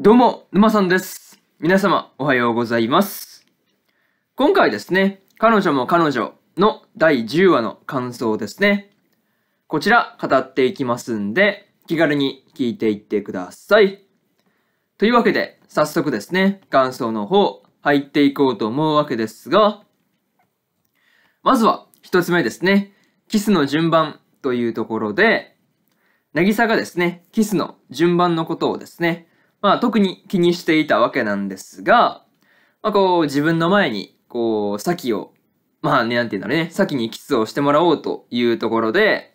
どうも、沼さんです。皆様、おはようございます。今回ですね、彼女も彼女の第10話の感想ですね。こちら、語っていきますんで、気軽に聞いていってください。というわけで、早速ですね、感想の方、入っていこうと思うわけですが、まずは、一つ目ですね、キスの順番というところで、渚がですね、キスの順番のことをですね、まあ、特に気にしていたわけなんですが、まあ、こう、自分の前に、こう、先を、まあね、なんていうんだろうね、先にキスをしてもらおうというところで、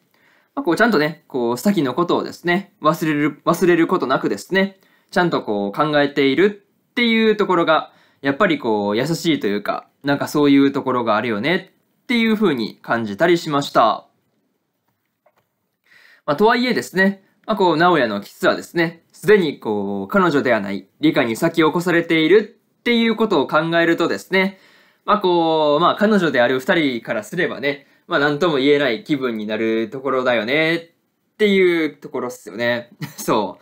まあ、こう、ちゃんとね、こう、先のことをですね、忘れる、忘れることなくですね、ちゃんとこう、考えているっていうところが、やっぱりこう、優しいというか、なんかそういうところがあるよねっていうふうに感じたりしました。まあ、とはいえですね、まあ、こう、直哉のキスはですね、すでにこう、彼女ではない、理科に先を越されているっていうことを考えるとですね、まあこう、まあ彼女である二人からすればね、まあ何とも言えない気分になるところだよねっていうところっすよね。そ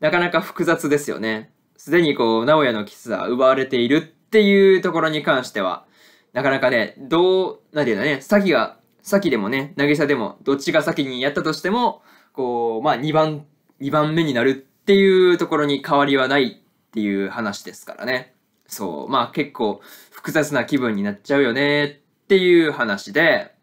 う。なかなか複雑ですよね。すでにこう、直哉のキスは奪われているっていうところに関しては、なかなかね、どう、なんていうんだね、先が、先でもね、渚でも、どっちが先にやったとしても、こう、まあ2番、2番目になるっていうところに変わりはないっていう話ですからね。そう。まあ結構複雑な気分になっちゃうよねっていう話で、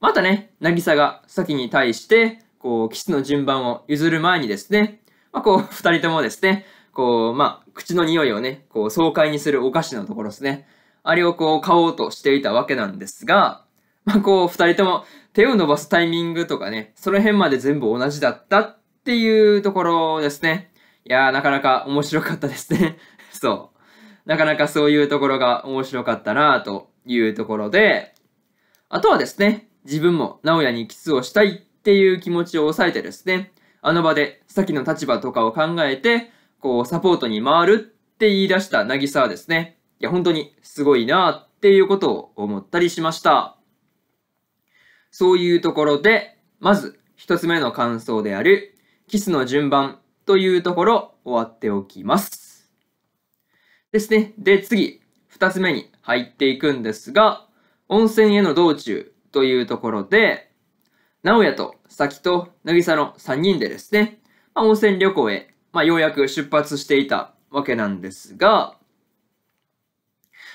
またね、渚が先に対して、こう、キスの順番を譲る前にですね、まあこう、二人ともですね、こう、まあ、口の匂いをね、こう、爽快にするお菓子のところですね。あれをこう、買おうとしていたわけなんですが、まあこう、二人とも手を伸ばすタイミングとかね、その辺まで全部同じだったっっていうところですね。いやー、なかなか面白かったですね。そう。なかなかそういうところが面白かったなというところで、あとはですね、自分も直哉にキスをしたいっていう気持ちを抑えてですね、あの場で先の立場とかを考えて、こう、サポートに回るって言い出した渚はですね、いや、本当にすごいなっていうことを思ったりしました。そういうところで、まず一つ目の感想である、キスの順番というところ終わっておきます。ですね。で、次、2つ目に入っていくんですが、温泉への道中というところで、直也と咲と渚の3人でですね、まあ、温泉旅行へ、まあ、ようやく出発していたわけなんですが、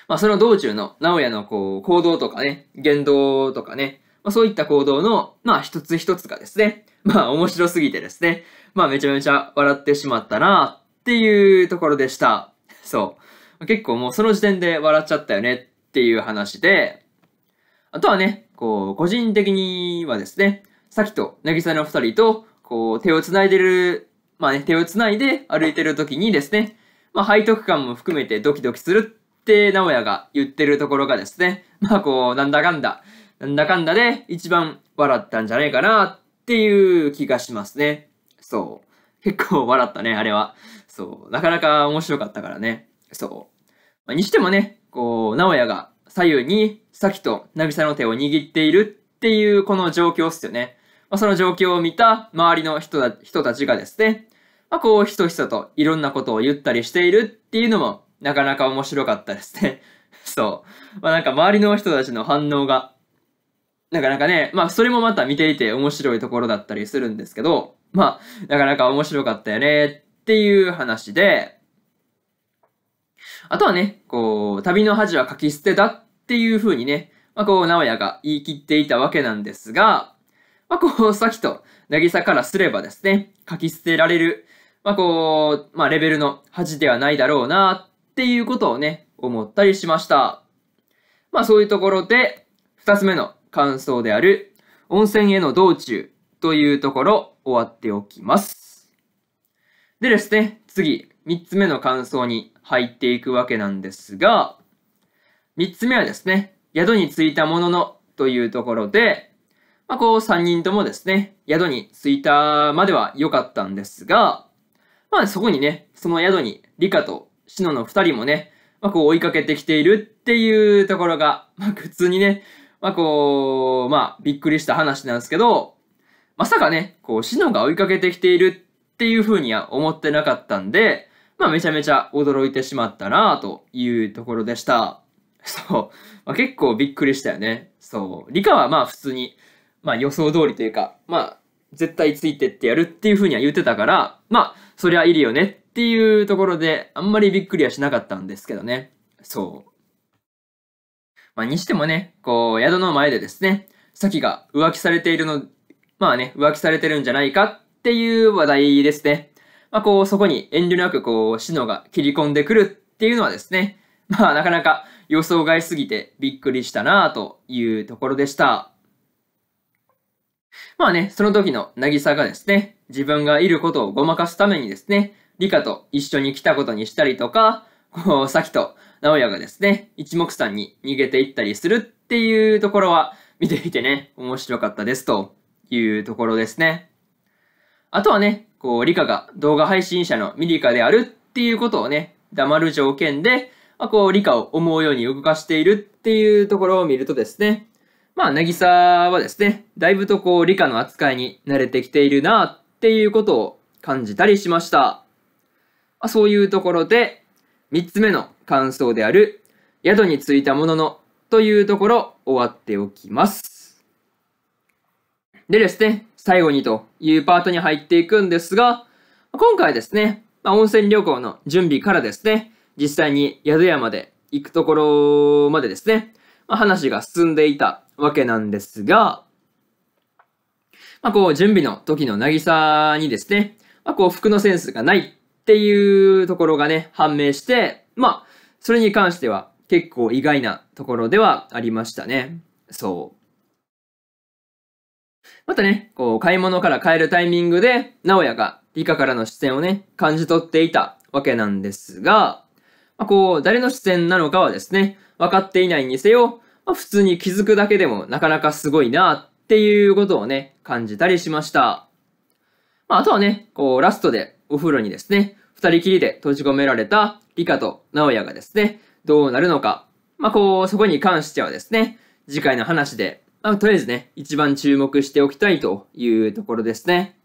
まあ、その道中の直也のこう行動とかね、言動とかね、まあ、そういった行動の、まあ、一つ一つがですね、まあ、面白すぎてですね、まあ、めちゃめちゃ笑ってしまったな、っていうところでした。そう。結構もうその時点で笑っちゃったよねっていう話で、あとはね、こう、個人的にはですね、さきとなぎさの二人と、こう、手を繋いでる、まあね、手を繋いで歩いてる時にですね、まあ、背徳感も含めてドキドキするって、名古屋が言ってるところがですね、まあこう、なんだかんだ、なんだかんだで一番笑ったんじゃないかなっていう気がしますね。そう。結構笑ったね、あれは。そう。なかなか面白かったからね。そう。まあ、にしてもね、こう、直哉が左右に、さきと渚の手を握っているっていうこの状況っすよね。まあ、その状況を見た周りの人た人たちがですね、まあ、こう、ひそひそといろんなことを言ったりしているっていうのも、なかなか面白かったですね。そう。まあ、なんか周りの人たちの反応がなかなかね、まあそれもまた見ていて面白いところだったりするんですけど、まあ、なかなか面白かったよねっていう話で、あとはね、こう、旅の恥は書き捨てだっていう風にね、まあこう、直哉が言い切っていたわけなんですが、まあこう、さっきと渚からすればですね、書き捨てられる、まあこう、まあレベルの恥ではないだろうなっていうことをね、思ったりしました。まあそういうところで、二つ目の感想である温泉への道中というところ終わっておきます。でですね、次、3つ目の感想に入っていくわけなんですが、3つ目はですね、宿に着いたもののというところで、まあ、こう3人ともですね、宿に着いたまでは良かったんですが、まあそこにね、その宿に理科とシノの2人もね、まあ、こう追いかけてきているっていうところが、まあ、普通にね、まあこう、まあびっくりした話なんですけど、まさかね、こう、シノが追いかけてきているっていうふうには思ってなかったんで、まあめちゃめちゃ驚いてしまったなというところでした。そう。まあ、結構びっくりしたよね。そう。理科はまあ普通に、まあ予想通りというか、まあ絶対ついてってやるっていうふうには言ってたから、まあそりゃいるよねっていうところであんまりびっくりはしなかったんですけどね。そう。まあ、にしてもね、こう、宿の前でですね、先が浮気されているの、まあね、浮気されてるんじゃないかっていう話題ですね。まあ、こう、そこに遠慮なく、こう、シノが切り込んでくるっていうのはですね、まあ、なかなか予想外すぎてびっくりしたなというところでした。まあね、その時の渚がですね、自分がいることをごまかすためにですね、リカと一緒に来たことにしたりとか、こう、さきと直哉がですね、一目散に逃げていったりするっていうところは、見ていてね、面白かったですというところですね。あとはね、こう、リカが動画配信者のミリカであるっていうことをね、黙る条件で、まあ、こう、理科を思うように動かしているっていうところを見るとですね、まあ、なぎさはですね、だいぶとこう、理科の扱いに慣れてきているなっていうことを感じたりしました。まあ、そういうところで、3つ目の感想である、宿に着いたものの、というところ、終わっておきます。でですね、最後にというパートに入っていくんですが、今回ですね、まあ、温泉旅行の準備からですね、実際に宿屋まで行くところまでですね、まあ、話が進んでいたわけなんですが、まあ、こう、準備の時の渚にですね、まあ、こう、服のセンスがないっていうところがね、判明して、まあ、それに関しては結構意外なところではありましたね。そう。またね、こう、買い物から帰るタイミングで、直哉が理科からの視線をね、感じ取っていたわけなんですが、まあ、こう、誰の視線なのかはですね、分かっていないにせよ、まあ、普通に気づくだけでもなかなかすごいなっていうことをね、感じたりしました。まあ、あとはね、こう、ラストでお風呂にですね、二人きりで閉じ込められた理科と直哉がですね、どうなるのか。まあ、こう、そこに関してはですね、次回の話で、まあ、とりあえずね、一番注目しておきたいというところですね。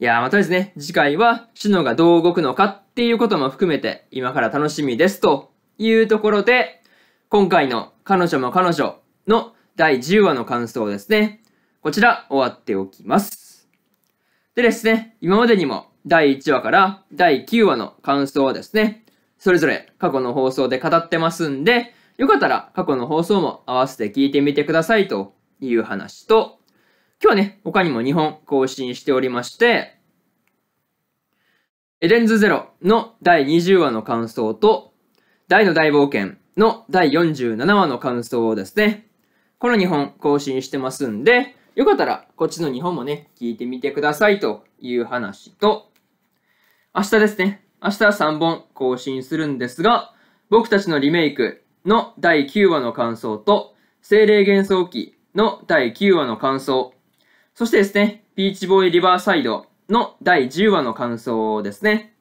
いやー、まあ、とりあえずね、次回は、シノがどう動くのかっていうことも含めて、今から楽しみですというところで、今回の彼女も彼女の第10話の感想ですね。こちら、終わっておきます。でですね、今までにも第1話から第9話の感想をですね、それぞれ過去の放送で語ってますんで、よかったら過去の放送も合わせて聞いてみてくださいという話と、今日はね、他にも2本更新しておりまして、エデンズゼロの第20話の感想と、大の大冒険の第47話の感想をですね、この2本更新してますんで、よかったらこっちの2本もね、聞いてみてくださいという話と、明日ですね、明日は3本更新するんですが、僕たちのリメイクの第9話の感想と、精霊幻想記の第9話の感想、そしてですね、ピーチボーイリバーサイドの第10話の感想ですね。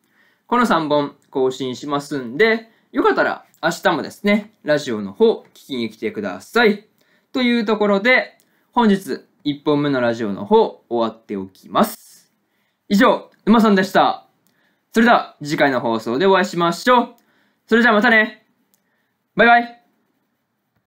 この3本更新しますんで、よかったら明日もですね、ラジオの方聞きに来てください。というところで、本日1本目のラジオの方終わっておきます。以上、馬さんでした。それでは次回の放送でお会いしましょう。それじゃあまたね。バイバイ。